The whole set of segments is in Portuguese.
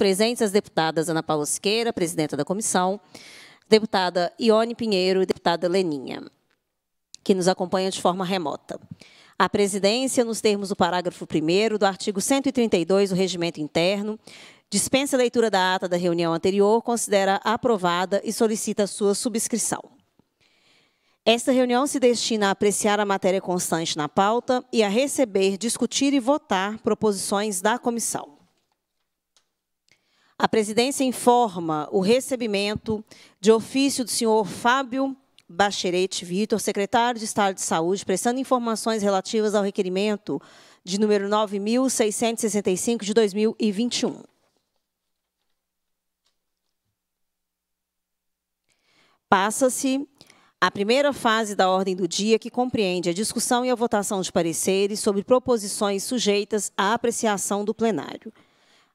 Presentes as deputadas Ana Paula Siqueira, presidenta da comissão, deputada Ione Pinheiro e deputada Leninha, que nos acompanham de forma remota. A presidência, nos termos do parágrafo 1 do artigo 132 do Regimento Interno, dispensa a leitura da ata da reunião anterior, considera aprovada e solicita sua subscrição. Esta reunião se destina a apreciar a matéria constante na pauta e a receber, discutir e votar proposições da comissão. A presidência informa o recebimento de ofício do senhor Fábio Bacherete Vitor, secretário de Estado de Saúde, prestando informações relativas ao requerimento de número 9.665 de 2021. Passa-se a primeira fase da ordem do dia, que compreende a discussão e a votação de pareceres sobre proposições sujeitas à apreciação do plenário.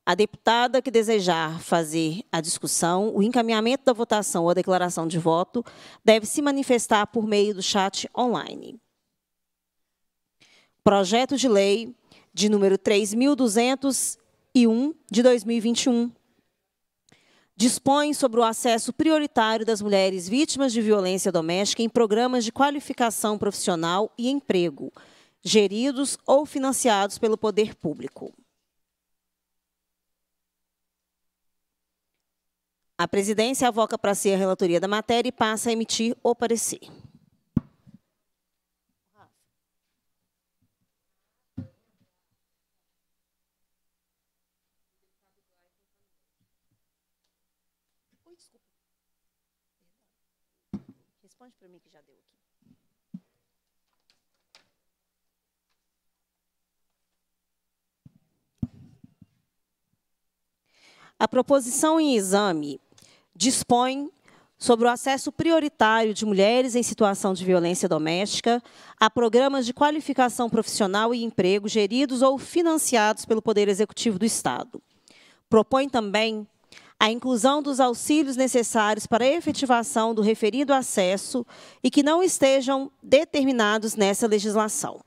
A deputada que desejar fazer a discussão, o encaminhamento da votação ou a declaração de voto deve se manifestar por meio do chat online. Projeto de Lei de número 3.201, de 2021, dispõe sobre o acesso prioritário das mulheres vítimas de violência doméstica em programas de qualificação profissional e emprego, geridos ou financiados pelo poder público. A presidência avoca para si a relatoria da matéria e passa a emitir o parecer. Responde para mim que já deu aqui. A proposição em exame dispõe sobre o acesso prioritário de mulheres em situação de violência doméstica a programas de qualificação profissional e emprego geridos ou financiados pelo Poder Executivo do Estado. Propõe também a inclusão dos auxílios necessários para a efetivação do referido acesso e que não estejam determinados nessa legislação.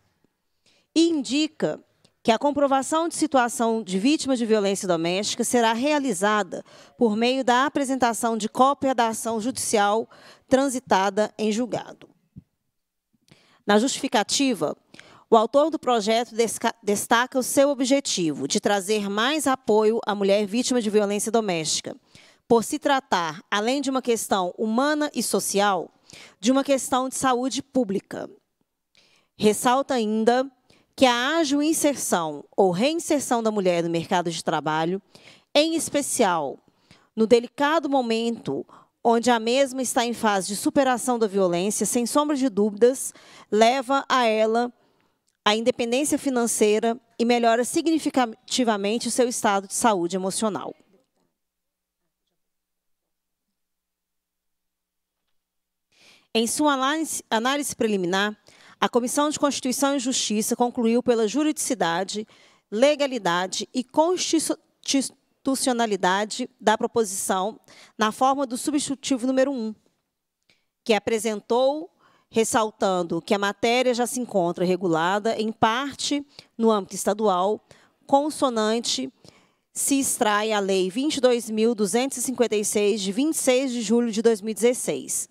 E indica que a comprovação de situação de vítima de violência doméstica será realizada por meio da apresentação de cópia da ação judicial transitada em julgado. Na justificativa, o autor do projeto destaca o seu objetivo de trazer mais apoio à mulher vítima de violência doméstica, por se tratar, além de uma questão humana e social, de uma questão de saúde pública. Ressalta ainda que a ágil inserção ou reinserção da mulher no mercado de trabalho, em especial no delicado momento onde a mesma está em fase de superação da violência, sem sombra de dúvidas, leva a ela a independência financeira e melhora significativamente o seu estado de saúde emocional. Em sua análise preliminar, a Comissão de Constituição e Justiça concluiu pela juridicidade, legalidade e constitucionalidade da proposição na forma do substitutivo número 1, que apresentou ressaltando que a matéria já se encontra regulada em parte no âmbito estadual, consonante se extrai a Lei 22.256, de 26 de julho de 2016,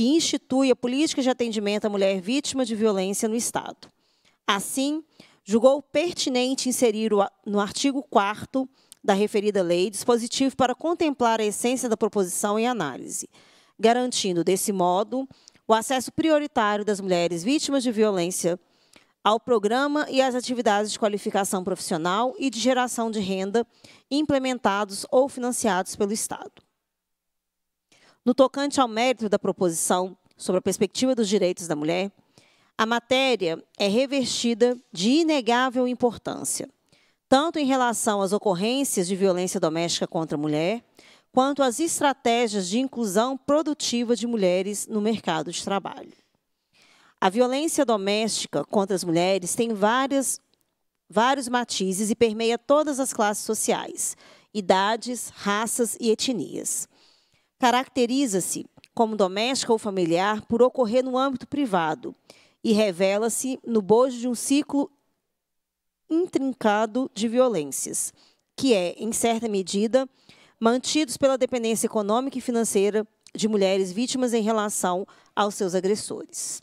que institui a política de atendimento à mulher vítima de violência no Estado. Assim, julgou pertinente inserir no artigo 4 da referida lei dispositivo para contemplar a essência da proposição em análise, garantindo, desse modo, o acesso prioritário das mulheres vítimas de violência ao programa e às atividades de qualificação profissional e de geração de renda implementados ou financiados pelo Estado. No tocante ao mérito da proposição sobre a perspectiva dos direitos da mulher, a matéria é revestida de inegável importância, tanto em relação às ocorrências de violência doméstica contra a mulher, quanto às estratégias de inclusão produtiva de mulheres no mercado de trabalho. A violência doméstica contra as mulheres tem várias, vários matizes e permeia todas as classes sociais, idades, raças e etnias. Caracteriza-se como doméstica ou familiar por ocorrer no âmbito privado e revela-se no bojo de um ciclo intrincado de violências, que é, em certa medida, mantidos pela dependência econômica e financeira de mulheres vítimas em relação aos seus agressores.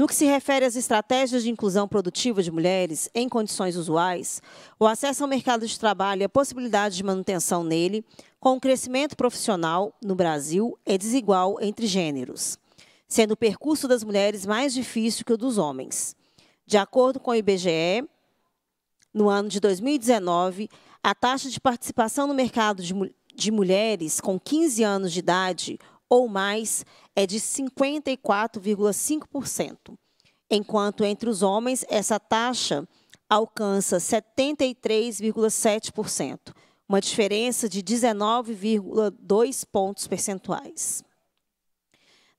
No que se refere às estratégias de inclusão produtiva de mulheres em condições usuais, o acesso ao mercado de trabalho e a possibilidade de manutenção nele, com o crescimento profissional no Brasil, é desigual entre gêneros, sendo o percurso das mulheres mais difícil que o dos homens. De acordo com o IBGE, no ano de 2019, a taxa de participação no mercado de, de mulheres com 15 anos de idade ou mais é de 54,5%, enquanto entre os homens essa taxa alcança 73,7%, uma diferença de 19,2 pontos percentuais.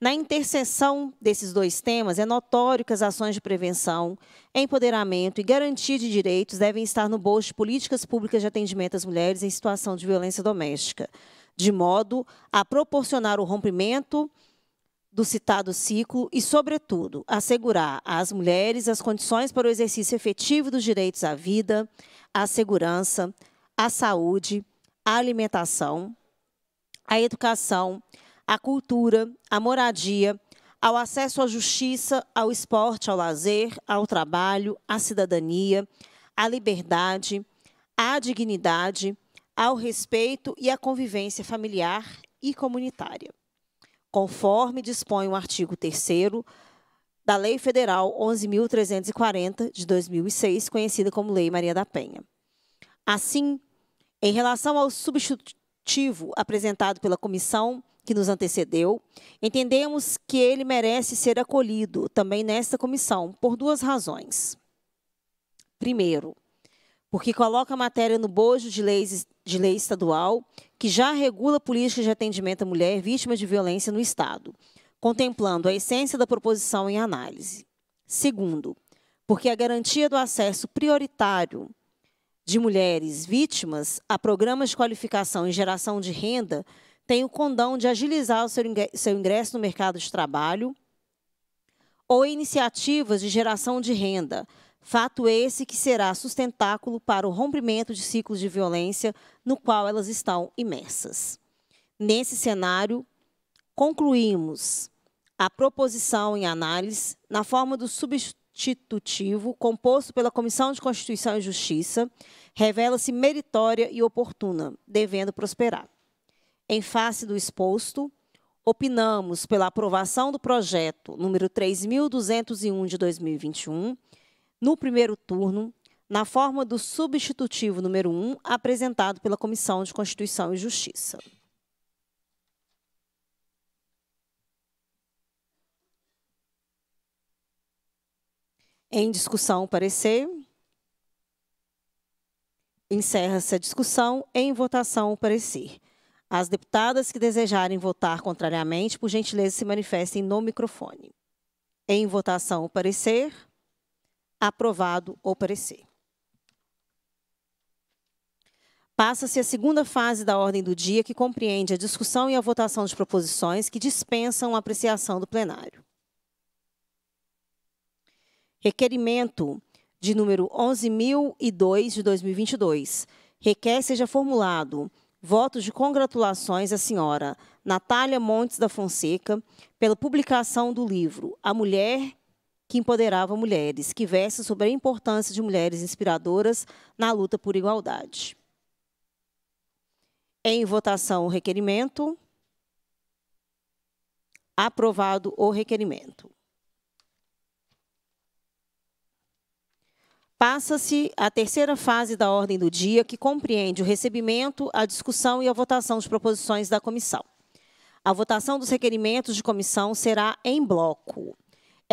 Na interseção desses dois temas, é notório que as ações de prevenção, empoderamento e garantia de direitos devem estar no bolso de políticas públicas de atendimento às mulheres em situação de violência doméstica, de modo a proporcionar o rompimento do citado ciclo e, sobretudo, assegurar às mulheres as condições para o exercício efetivo dos direitos à vida, à segurança, à saúde, à alimentação, à educação, à cultura, à moradia, ao acesso à justiça, ao esporte, ao lazer, ao trabalho, à cidadania, à liberdade, à dignidade, ao respeito e à convivência familiar e comunitária, conforme dispõe o artigo 3 da Lei Federal 11.340, de 2006, conhecida como Lei Maria da Penha. Assim, em relação ao substitutivo apresentado pela comissão que nos antecedeu, entendemos que ele merece ser acolhido também nesta comissão por duas razões. Primeiro, porque coloca a matéria no bojo de leis de lei estadual que já regula políticas de atendimento à mulher vítima de violência no Estado, contemplando a essência da proposição em análise. Segundo, porque a garantia do acesso prioritário de mulheres vítimas a programas de qualificação e geração de renda tem o condão de agilizar o seu ingresso no mercado de trabalho ou iniciativas de geração de renda, Fato esse que será sustentáculo para o rompimento de ciclos de violência no qual elas estão imersas. Nesse cenário, concluímos a proposição em análise na forma do substitutivo composto pela Comissão de Constituição e Justiça, revela-se meritória e oportuna, devendo prosperar. Em face do exposto, opinamos pela aprovação do projeto número 3201 de 2021 no primeiro turno, na forma do substitutivo número 1, apresentado pela Comissão de Constituição e Justiça. Em discussão, parecer. Encerra-se a discussão. Em votação, parecer. As deputadas que desejarem votar contrariamente, por gentileza, se manifestem no microfone. Em votação, o parecer aprovado o parecer. Passa-se a segunda fase da ordem do dia, que compreende a discussão e a votação de proposições que dispensam a apreciação do plenário. Requerimento de número 11.002 de 2022. Requer seja formulado votos de congratulações à senhora Natália Montes da Fonseca pela publicação do livro A Mulher que empoderava mulheres, que versa sobre a importância de mulheres inspiradoras na luta por igualdade. Em votação o requerimento. Aprovado o requerimento. Passa-se a terceira fase da ordem do dia, que compreende o recebimento, a discussão e a votação de proposições da comissão. A votação dos requerimentos de comissão será em bloco.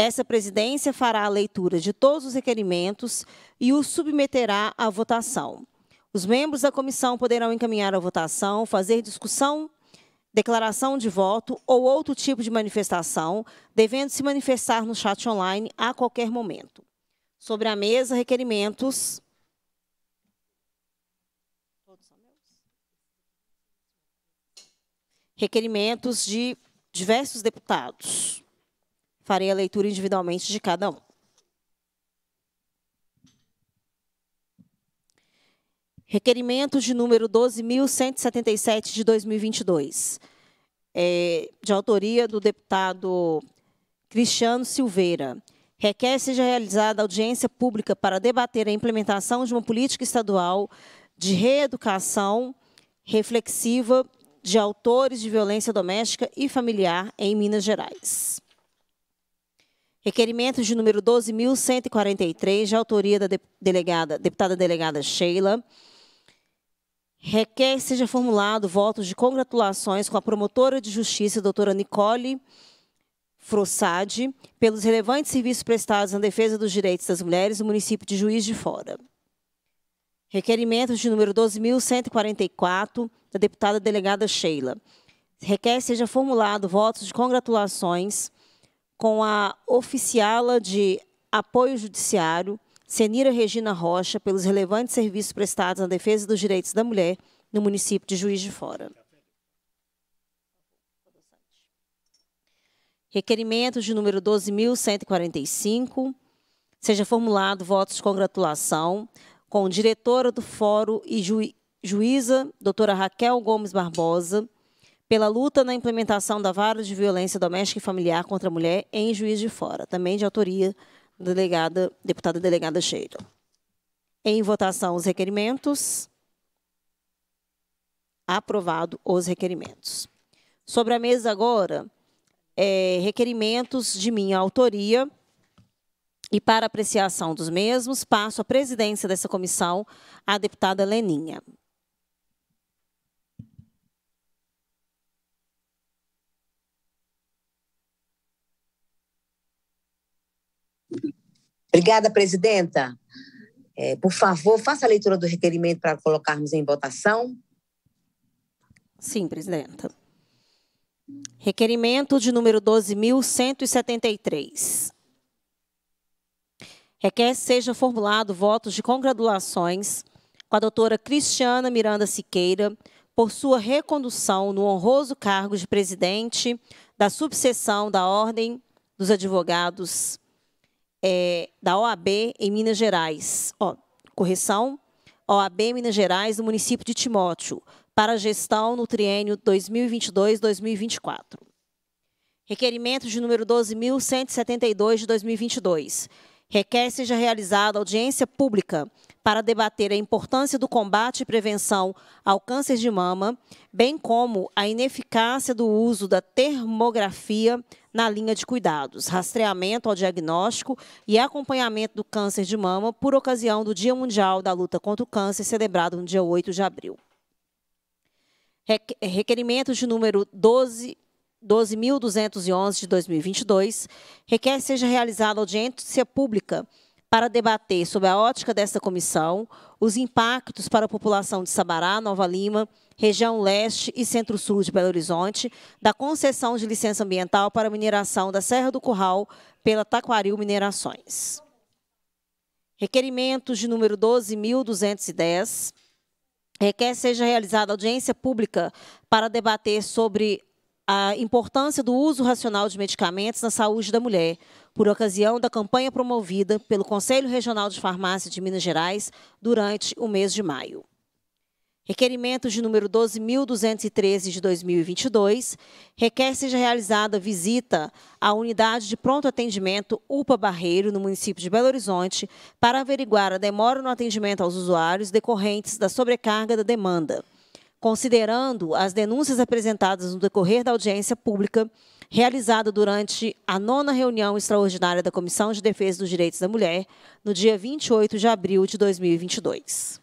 Essa presidência fará a leitura de todos os requerimentos e os submeterá à votação. Os membros da comissão poderão encaminhar a votação, fazer discussão, declaração de voto ou outro tipo de manifestação, devendo se manifestar no chat online a qualquer momento. Sobre a mesa, requerimentos. Requerimentos de diversos deputados. Farei a leitura individualmente de cada um. Requerimento de número 12.177 de 2022, é, de autoria do deputado Cristiano Silveira. Requer seja realizada audiência pública para debater a implementação de uma política estadual de reeducação reflexiva de autores de violência doméstica e familiar em Minas Gerais. Requerimento de número 12.143, de autoria da delegada, deputada delegada Sheila. Requer seja formulado votos de congratulações com a promotora de justiça, doutora Nicole Frossade, pelos relevantes serviços prestados na defesa dos direitos das mulheres no município de Juiz de Fora. Requerimento de número 12.144, da deputada delegada Sheila. Requer seja formulado votos de congratulações com a oficiala de apoio judiciário, Senira Regina Rocha, pelos relevantes serviços prestados na defesa dos direitos da mulher no município de Juiz de Fora. Requerimento de número 12.145. Seja formulado votos de congratulação com diretora do Fórum e juíza, doutora Raquel Gomes Barbosa, pela luta na implementação da vara de violência doméstica e familiar contra a mulher em Juiz de Fora, também de autoria da delegada, deputada delegada Sheila. Em votação, os requerimentos. Aprovado os requerimentos. Sobre a mesa agora, é, requerimentos de minha autoria e para apreciação dos mesmos, passo a presidência dessa comissão à deputada Leninha. Obrigada, presidenta. É, por favor, faça a leitura do requerimento para colocarmos em votação. Sim, presidenta. Requerimento de número 12.173. Requer seja formulado votos de congratulações com a doutora Cristiana Miranda Siqueira por sua recondução no honroso cargo de presidente da subseção da Ordem dos Advogados é, da OAB em Minas Gerais. Ó, correção, OAB Minas Gerais, do município de Timóteo, para gestão no triênio 2022-2024. Requerimento de número 12.172 de 2022. Requer seja realizada audiência pública para debater a importância do combate e prevenção ao câncer de mama, bem como a ineficácia do uso da termografia na linha de cuidados, rastreamento ao diagnóstico e acompanhamento do câncer de mama por ocasião do Dia Mundial da Luta contra o Câncer, celebrado no dia 8 de abril. Requerimento de número 12 12.211 de 2022, requer seja realizada audiência pública para debater, sob a ótica desta comissão, os impactos para a população de Sabará, Nova Lima, região leste e centro-sul de Belo Horizonte, da concessão de licença ambiental para a mineração da Serra do Curral pela Taquaril Minerações. Requerimentos de número 12.210, requer seja realizada audiência pública para debater sobre a importância do uso racional de medicamentos na saúde da mulher, por ocasião da campanha promovida pelo Conselho Regional de Farmácia de Minas Gerais durante o mês de maio. Requerimento de número 12.213 de 2022, requer seja realizada visita à unidade de pronto atendimento UPA Barreiro, no município de Belo Horizonte, para averiguar a demora no atendimento aos usuários decorrentes da sobrecarga da demanda considerando as denúncias apresentadas no decorrer da audiência pública realizada durante a nona reunião extraordinária da Comissão de Defesa dos Direitos da Mulher, no dia 28 de abril de 2022.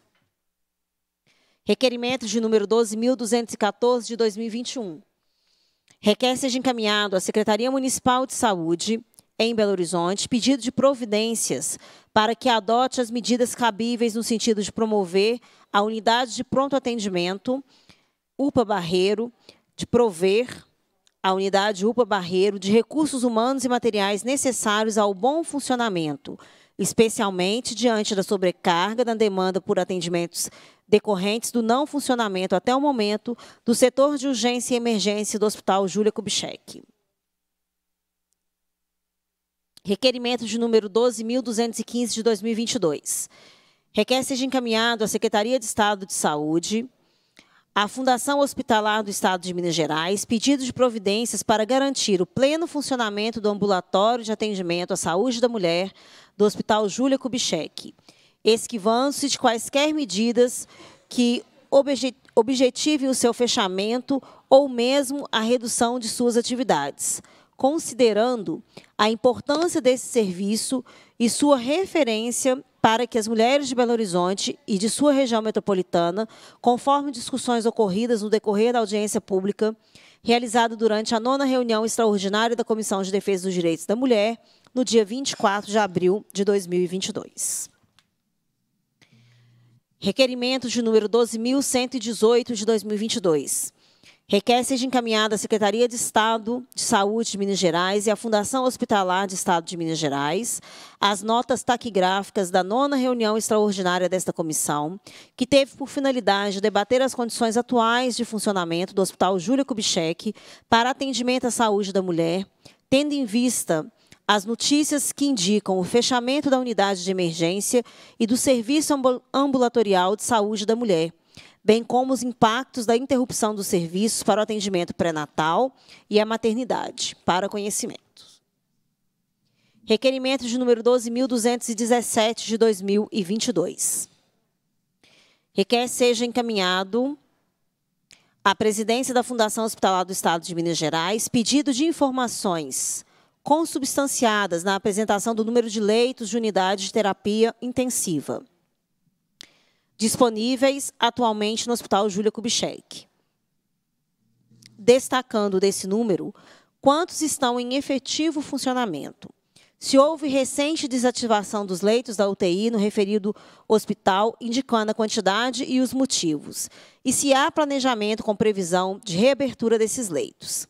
Requerimento de número 12.214 de 2021. Requer seja encaminhado à Secretaria Municipal de Saúde em Belo Horizonte pedido de providências para que adote as medidas cabíveis no sentido de promover a unidade de pronto atendimento UPA Barreiro, de prover a unidade UPA Barreiro de recursos humanos e materiais necessários ao bom funcionamento, especialmente diante da sobrecarga da demanda por atendimentos decorrentes do não funcionamento até o momento do setor de urgência e emergência do Hospital Júlia Kubitschek. Requerimento de número 12.215 de 2022. Requer seja encaminhado à Secretaria de Estado de Saúde, à Fundação Hospitalar do Estado de Minas Gerais, pedido de providências para garantir o pleno funcionamento do Ambulatório de Atendimento à Saúde da Mulher do Hospital Júlia Kubitschek, esquivando-se de quaisquer medidas que objetivem o seu fechamento ou mesmo a redução de suas atividades considerando a importância desse serviço e sua referência para que as mulheres de Belo Horizonte e de sua região metropolitana, conforme discussões ocorridas no decorrer da audiência pública, realizada durante a nona reunião extraordinária da Comissão de Defesa dos Direitos da Mulher, no dia 24 de abril de 2022. Requerimento de número 12.118 de 2022 Requer seja encaminhada à Secretaria de Estado de Saúde de Minas Gerais e à Fundação Hospitalar de Estado de Minas Gerais as notas taquigráficas da nona reunião extraordinária desta comissão, que teve por finalidade debater as condições atuais de funcionamento do Hospital Júlia Kubitschek para atendimento à saúde da mulher, tendo em vista as notícias que indicam o fechamento da unidade de emergência e do Serviço Ambulatorial de Saúde da Mulher, bem como os impactos da interrupção dos serviços para o atendimento pré-natal e a maternidade, para conhecimento. Requerimento de número 12.217 de 2022. Requer seja encaminhado à presidência da Fundação Hospitalar do Estado de Minas Gerais pedido de informações consubstanciadas na apresentação do número de leitos de unidade de terapia intensiva disponíveis atualmente no Hospital Júlia Kubitschek. Destacando desse número, quantos estão em efetivo funcionamento? Se houve recente desativação dos leitos da UTI no referido hospital, indicando a quantidade e os motivos. E se há planejamento com previsão de reabertura desses leitos.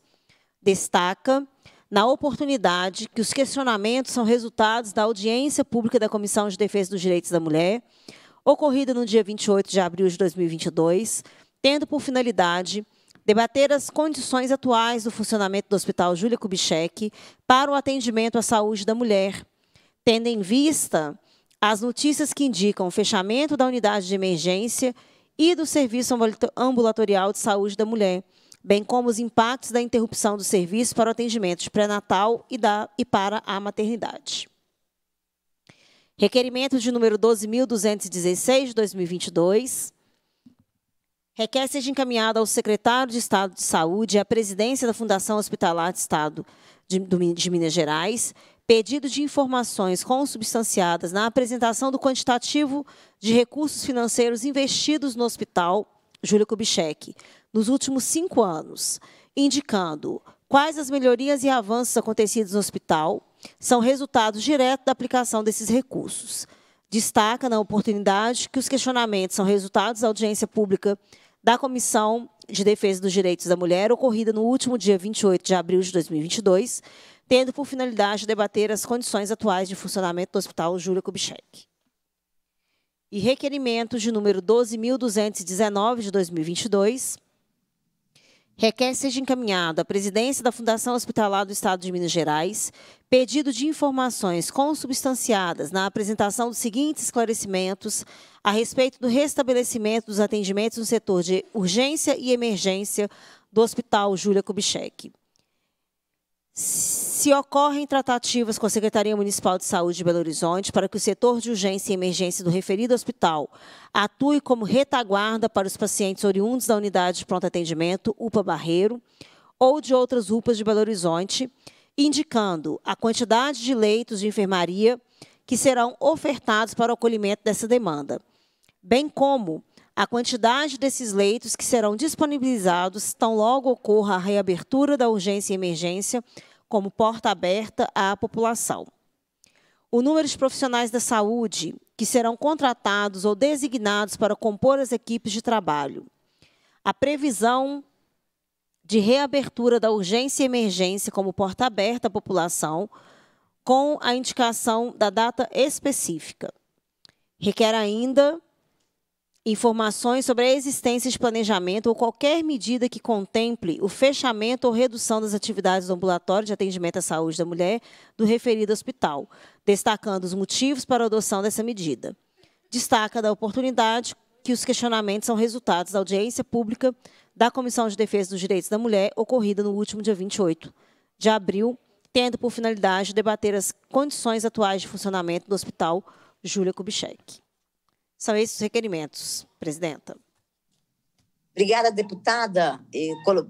Destaca na oportunidade que os questionamentos são resultados da audiência pública da Comissão de Defesa dos Direitos da Mulher, ocorrida no dia 28 de abril de 2022, tendo por finalidade debater as condições atuais do funcionamento do Hospital Júlia Kubitschek para o atendimento à saúde da mulher, tendo em vista as notícias que indicam o fechamento da unidade de emergência e do Serviço Ambulatorial de Saúde da Mulher, bem como os impactos da interrupção do serviço para o atendimento de pré-natal e, e para a maternidade. Requerimento de número 12.216, de 2022. Requer seja encaminhado ao secretário de Estado de Saúde e à presidência da Fundação Hospitalar de Estado de, de Minas Gerais pedido de informações consubstanciadas na apresentação do quantitativo de recursos financeiros investidos no hospital Júlio Kubitschek nos últimos cinco anos, indicando Quais as melhorias e avanços acontecidos no hospital são resultados diretos da aplicação desses recursos? Destaca na oportunidade que os questionamentos são resultados da audiência pública da Comissão de Defesa dos Direitos da Mulher, ocorrida no último dia 28 de abril de 2022, tendo por finalidade debater as condições atuais de funcionamento do Hospital Júlia Kubitschek. E requerimento de número 12.219 de 2022, Requer seja encaminhado à presidência da Fundação Hospitalar do Estado de Minas Gerais pedido de informações consubstanciadas na apresentação dos seguintes esclarecimentos a respeito do restabelecimento dos atendimentos no setor de urgência e emergência do Hospital Júlia Kubitschek se ocorrem tratativas com a Secretaria Municipal de Saúde de Belo Horizonte para que o setor de urgência e emergência do referido hospital atue como retaguarda para os pacientes oriundos da unidade de pronto atendimento, UPA Barreiro, ou de outras UPAs de Belo Horizonte, indicando a quantidade de leitos de enfermaria que serão ofertados para o acolhimento dessa demanda, bem como a quantidade desses leitos que serão disponibilizados tão logo ocorra a reabertura da urgência e emergência como porta aberta à população. O número de profissionais da saúde que serão contratados ou designados para compor as equipes de trabalho. A previsão de reabertura da urgência e emergência como porta aberta à população, com a indicação da data específica. Requer ainda informações sobre a existência de planejamento ou qualquer medida que contemple o fechamento ou redução das atividades do ambulatório de atendimento à saúde da mulher do referido hospital, destacando os motivos para a adoção dessa medida. Destaca da oportunidade que os questionamentos são resultados da audiência pública da Comissão de Defesa dos Direitos da Mulher, ocorrida no último dia 28 de abril, tendo por finalidade debater as condições atuais de funcionamento do Hospital Júlia Kubitschek. São esses os requerimentos, presidenta. Obrigada, deputada.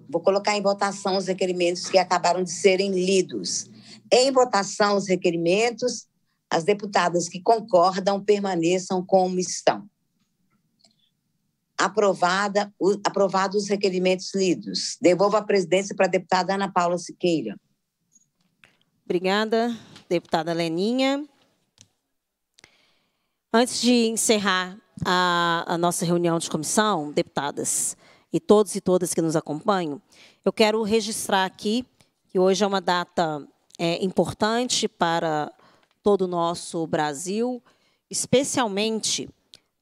Vou colocar em votação os requerimentos que acabaram de serem lidos. Em votação, os requerimentos. As deputadas que concordam permaneçam como estão. Aprovada, o, aprovados os requerimentos lidos. Devolvo a presidência para a deputada Ana Paula Siqueira. Obrigada, deputada Leninha. Antes de encerrar a, a, nossa reunião de comissão, deputadas e todos e todas que nos acompanham, eu quero registrar aqui que hoje é uma data é, importante para todo o nosso Brasil, especialmente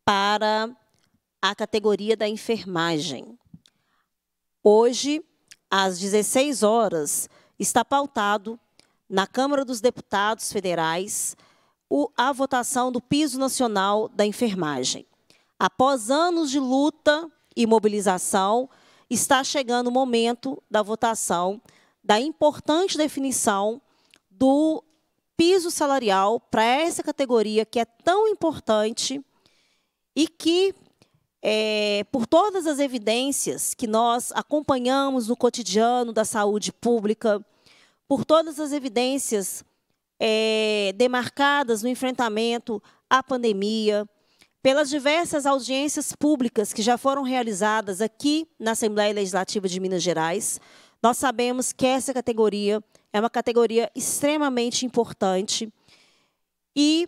para a categoria da enfermagem. Hoje, às 16 horas, está pautado na Câmara dos Deputados Federais o, a votação do piso nacional da enfermagem. Após anos de luta e mobilização, está chegando o momento da votação da importante definição do piso salarial para essa categoria que é tão importante e que, é, por todas as evidências que nós acompanhamos no cotidiano da saúde pública, por todas as evidências é, demarcadas no enfrentamento à pandemia, pelas diversas audiências públicas que já foram realizadas aqui na Assembleia Legislativa de Minas Gerais, nós sabemos que essa categoria é uma categoria extremamente importante e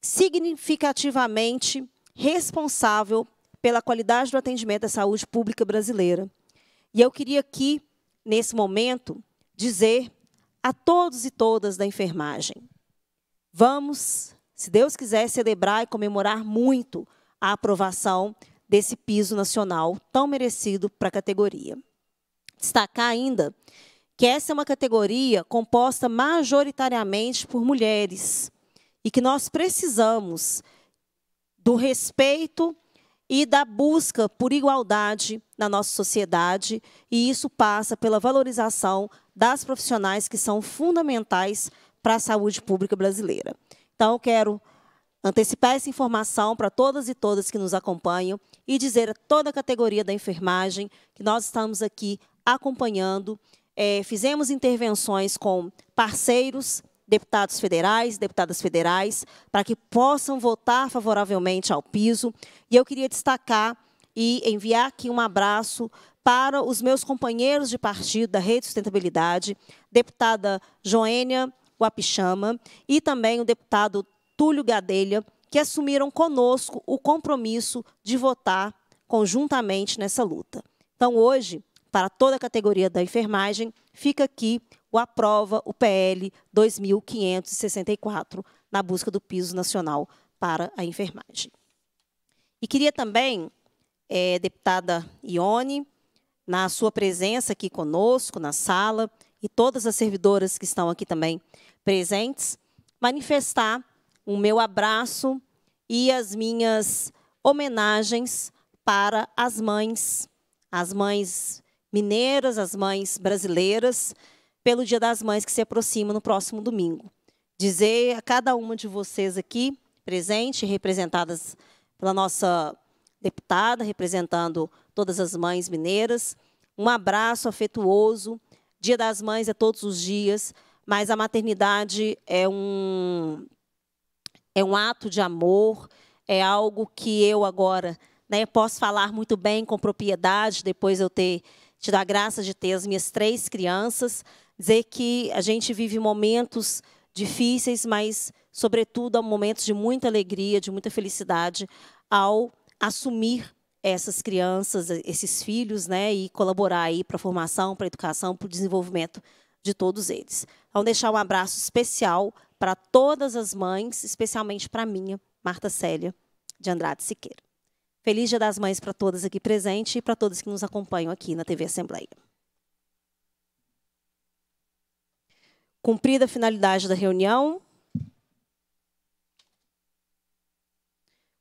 significativamente responsável pela qualidade do atendimento à saúde pública brasileira. E eu queria aqui, nesse momento, dizer a todos e todas da enfermagem. Vamos, se Deus quiser, celebrar e comemorar muito a aprovação desse piso nacional tão merecido para a categoria. Destacar ainda que essa é uma categoria composta majoritariamente por mulheres e que nós precisamos do respeito e da busca por igualdade na nossa sociedade, e isso passa pela valorização das profissionais que são fundamentais para a saúde pública brasileira. Então, eu quero antecipar essa informação para todas e todas que nos acompanham e dizer a toda a categoria da enfermagem que nós estamos aqui acompanhando. É, fizemos intervenções com parceiros, deputados federais, deputadas federais, para que possam votar favoravelmente ao piso. E eu queria destacar e enviar aqui um abraço para os meus companheiros de partido da Rede Sustentabilidade, deputada Joênia Guapichama e também o deputado Túlio Gadelha, que assumiram conosco o compromisso de votar conjuntamente nessa luta. Então, hoje, para toda a categoria da enfermagem, fica aqui o aprova o PL 2564 na busca do piso nacional para a enfermagem. E queria também, é, deputada Ione, na sua presença aqui conosco, na sala, e todas as servidoras que estão aqui também presentes, manifestar o meu abraço e as minhas homenagens para as mães, as mães mineiras, as mães brasileiras, pelo Dia das Mães que se aproxima no próximo domingo. Dizer a cada uma de vocês aqui, presente, representadas pela nossa deputada, representando todas as mães mineiras. Um abraço afetuoso. Dia das Mães é todos os dias, mas a maternidade é um é um ato de amor, é algo que eu agora né, posso falar muito bem com propriedade, depois eu ter tido a graça de ter as minhas três crianças, dizer que a gente vive momentos difíceis, mas, sobretudo, há momentos de muita alegria, de muita felicidade ao assumir essas crianças, esses filhos, né, e colaborar aí para a formação, para a educação, para o desenvolvimento de todos eles. Então, deixar um abraço especial para todas as mães, especialmente para a minha, Marta Célia de Andrade Siqueira. Feliz Dia das Mães para todas aqui presentes e para todos que nos acompanham aqui na TV Assembleia. Cumprida a finalidade da reunião,